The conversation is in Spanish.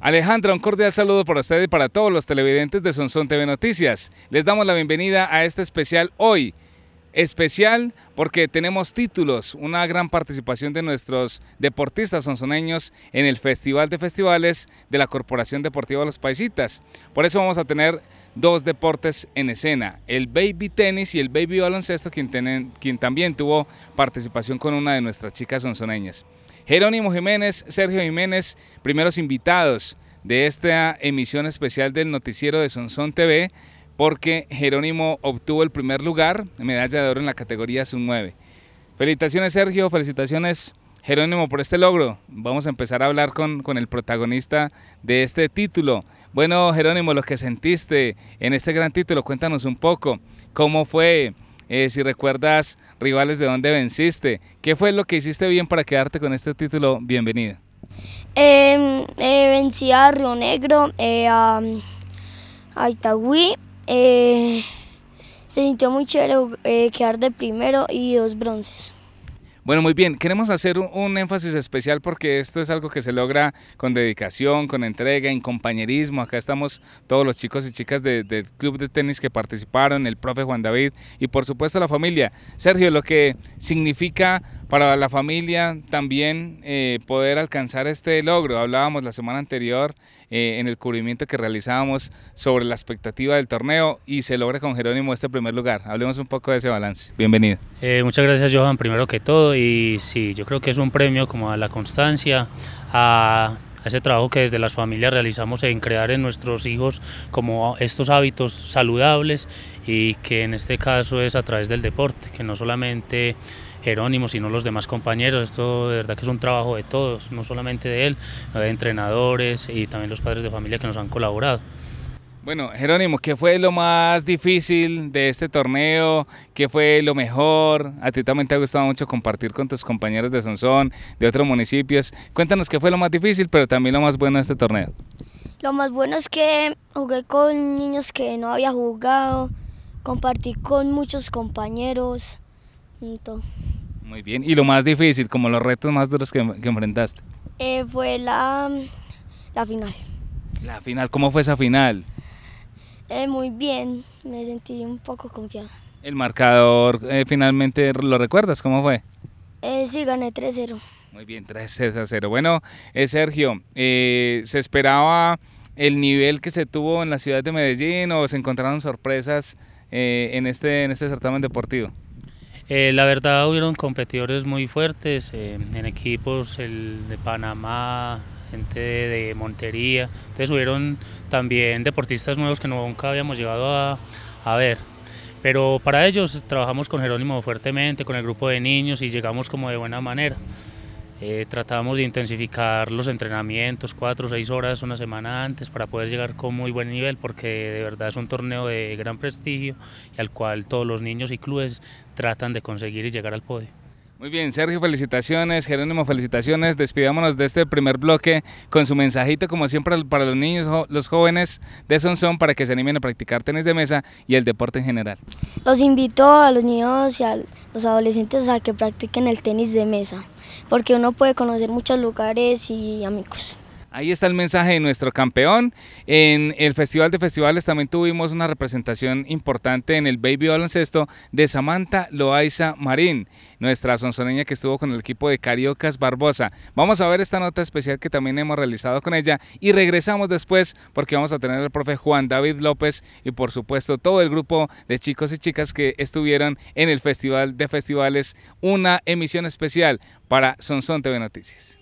Alejandra, un cordial saludo para usted y para todos los televidentes de Sonson TV Noticias. Les damos la bienvenida a este especial hoy. Especial porque tenemos títulos, una gran participación de nuestros deportistas sonsoneños en el Festival de Festivales de la Corporación Deportiva de Los Paisitas. Por eso vamos a tener dos deportes en escena, el baby tenis y el baby baloncesto, quien, quien también tuvo participación con una de nuestras chicas sonzoneñas. Jerónimo Jiménez, Sergio Jiménez, primeros invitados de esta emisión especial del noticiero de Sonsón TV, porque Jerónimo obtuvo el primer lugar, medalla de oro en la categoría sub-9. Felicitaciones Sergio, felicitaciones Jerónimo, por este logro. Vamos a empezar a hablar con, con el protagonista de este título. Bueno, Jerónimo, lo que sentiste en este gran título, cuéntanos un poco. ¿Cómo fue? Eh, si recuerdas rivales de dónde venciste. ¿Qué fue lo que hiciste bien para quedarte con este título? bienvenido em, Eh, vencí a Río Negro, eh, a, Itagüí. Eh, se sintió muy chévere quedar de primero y dos bronces. Bueno, muy bien, queremos hacer un, énfasis especial porque esto es algo que se logra con dedicación, con entrega, en compañerismo. Acá estamos todos los chicos y chicas del club de tenis que participaron, el profe Juan David y por supuesto la familia. Sergio, lo que significa para la familia también eh, poder alcanzar este logro. Hablábamos la semana anterior eh, en el cubrimiento que realizábamos sobre la expectativa del torneo y se logra con Jerónimo este primer lugar. Hablemos un poco de ese balance. Bienvenido. Eh, muchas gracias Johan, primero que todo. Y sí, yo creo que es un premio como a la constancia, a ese trabajo que desde las familias realizamos en crear en nuestros hijos como estos hábitos saludables y que en este caso es a través del deporte, que no solamente Jerónimo, sino los demás compañeros. Esto de verdad que es un trabajo de todos, no solamente de él, de entrenadores y también los padres de familia que nos han colaborado. Bueno, Jerónimo, ¿qué fue lo más difícil de este torneo? ¿Qué fue lo mejor? A ti también te ha gustado mucho compartir con tus compañeros de Sonsón, de otros municipios. Cuéntanos qué fue lo más difícil, pero también lo más bueno de este torneo. Lo más bueno es que jugué con niños que no había jugado, compartí con muchos compañeros. Mm, Muy bien, y lo más difícil, como los retos más duros que, enfrentaste. Eh, fue la, la final. La final, ¿cómo fue esa final? Eh, muy bien, me sentí un poco confiado. ¿El marcador eh, finalmente lo recuerdas? ¿Cómo fue? Eh, sí, gané 3-0. Muy bien, 3-0. Bueno, eh, Sergio, ¿se esperaba el nivel que se tuvo en la ciudad de Medellín o se encontraron sorpresas en, este, en este certamen deportivo? la verdad hubieron competidores muy fuertes en equipos, el de Panamá, gente de, Montería. Entonces hubieron también deportistas nuevos que nunca habíamos llegado a, a ver. Pero para ellos trabajamos con Jerónimo fuertemente, con el grupo de niños y llegamos como de buena manera. Eh, tratamos de intensificar los entrenamientos cuatro o seis horas una semana antes para poder llegar con muy buen nivel porque de verdad es un torneo de gran prestigio y al cual todos los niños y clubes tratan de conseguir y llegar al podio. Muy bien, Sergio, felicitaciones. Jerónimo, felicitaciones. Despidámonos de este primer bloque con su mensajito, como siempre, para los niños, los jóvenes de son para que se animen a practicar tenis de mesa y el deporte en general. Los invito a los niños y a los adolescentes a que practiquen el tenis de mesa, porque uno puede conocer muchos lugares y amigos. Ahí está el mensaje de nuestro campeón. En el Festival de Festivales también tuvimos una representación importante en el Baby Baloncesto de Samantha Loaiza Marín, nuestra sonsoneña que estuvo con el equipo de Cariocas Barbosa. Vamos a ver esta nota especial que también hemos realizado con ella y regresamos después porque vamos a tener al profe Juan David López y por supuesto todo el grupo de chicos y chicas que estuvieron en el Festival de Festivales, una emisión especial para Sonson TV Noticias.